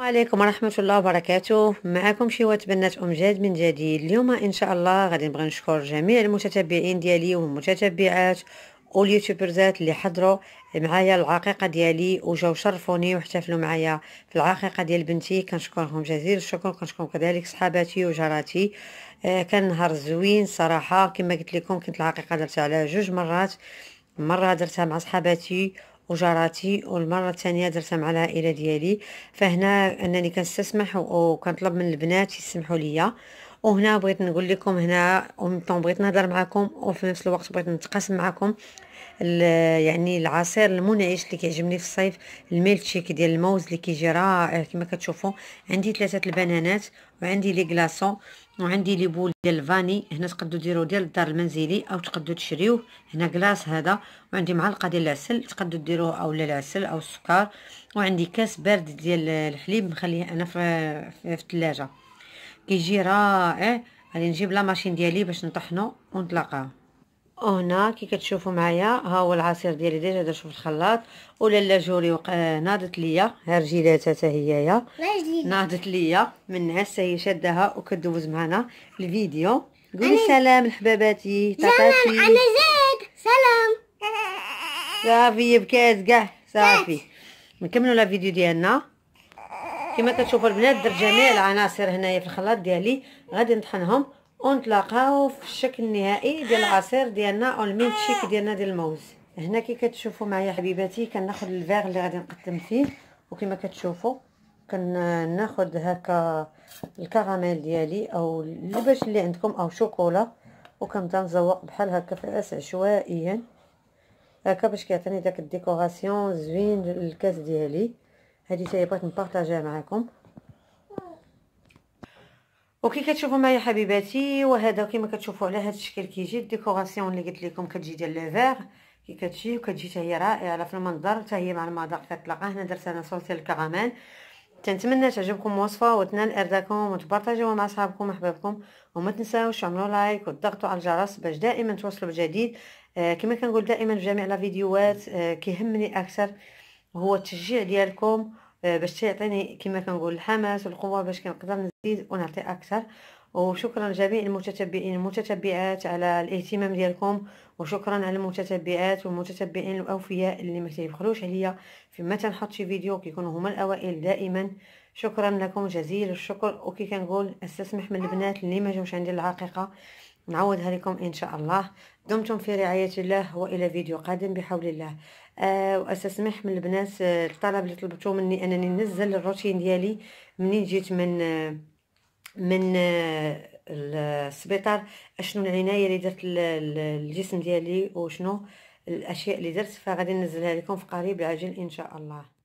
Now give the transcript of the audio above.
وعليكم ورحمة الله وبركاته معكم شيوات بنات أمجاد من جديد اليوم إن شاء الله غادي نبغي نشكر جميع المتتبعين ديالي والمتتبعات واليوتيوبرزات اللي حضروا معايا العقيقه ديالي وجاو شرفوني واحتفلوا معايا في العقيقه ديال بنتي كنشكرهم جزيل الشكر كنشكر كذلك صحاباتي وجاراتي آه كان نهار زوين صراحه كما قلت لكم كنت العقيقه درتها على جوج مرات مره درتها مع صحاباتي وجاراتي والمره الثانيه درتها مع العائله ديالي فهنا انني كنستسمح وكنطلب من البنات يسمحوا ليا وهنا بغيت نقول لكم هنا اون بغيت نهضر معكم وفي نفس الوقت بغيت نتقاسم معكم يعني العصير المنعش اللي كيعجبني في الصيف الميلتشيك ديال الموز اللي كيجي رائع كما كتشوفوا عندي ثلاثه البنانات وعندي لي غلاصون وعندي لي بول ديال الفاني هنا تقدروا ديروا ديال الدار المنزلي او تقدروا تشريوه هنا كلاص هذا وعندي معلقه ديال العسل تقدروا ديروه اولا العسل او السكر وعندي كاس بارد ديال الحليب مخليه انا في الثلاجه كيجي رائع غادي نجيب لا ماشين ديالي باش نطحنو ونطلقها هنا كي كتشوفوا معايا ها هو العصير ديالي ديجا درتو في الخلاط ولالا جوري وق... ناضت ليا ها حتى هي ناضت ليا من نعس هي شادها وكدوز معنا الفيديو قولي أنا... سلام لحباباتي طاطاتي انا زيد سلام صافي بكات كاع صافي نكملوا لا فيديو ديالنا كما كتشوفوا البنات درت جميع العناصر هنايا في الخلاط ديالي غادي نطحنهم ونتلاقاو في الشكل النهائي ديال آه. العصير ديالنا او الميلك آه. شيك ديالنا ديال الموز هنا كي كتشوفوا معايا حبيباتي كناخذ الفيغ اللي غادي نقدم فيه وكما كتشوفوا كناخذ هكا الكراميل ديالي او اللبش اللي عندكم او شوكولا وكنبدا نزوق بحال هكا في عشوائيا هكا باش كيعطيني داك الديكوراسيون زوين الكاس ديالي هذه تاهي بغيت نبارطاجيها معكم وكي كتشوفوا معايا حبيباتي وهذا كما كتشوفوا على هذا الشكل كيجي الديكوراسيون اللي قلت لكم كتجي ديال لو كي كتجي وكتجي حتى هي رائعه في المنظر حتى هي مع المذاق كتلاقى هنا درت انا صوص ديال الكراميل تنتمنى تعجبكم الوصفه وتنال ارضاكم وتبارطاجيوها مع صحابكم وحبابكم وما تنساوش تعملوا لايك وتضغطوا على الجرس باش دائما توصلوا بجديد آه كما كنقول دائما في جميع فيديوهات آه كيهمني اكثر هو التشجيع ديالكم آه، باش تعطيني كما كنقول الحماس والقوه باش كنقدر نزيد ونعطي اكثر وشكرا لجميع المتتبعين المتتبعات على الاهتمام ديالكم وشكرا على المتتبعات والمتتبعين الاوفياء اللي ما كيبخلوش عليا فيما تنحط شي فيديو كيكونوا هما الاوائل دائما شكرا لكم جزيل الشكر وكي كنقول استسمح من البنات اللي ما جاوش عندي العقيقه نعودها لكم إن شاء الله دمتم في رعاية الله وإلى فيديو قادم بحول الله آه وأستسمح من البنات آه، الطلب اللي طلبتوه مني أنني ننزل الروتين ديالي منين جيت من آه، من آه، السبيطار اشنو العنايه اللي درت الجسم ديالي وشنو الاشياء اللي درت فغادي ننزلها لكم في قريب العاجل ان شاء الله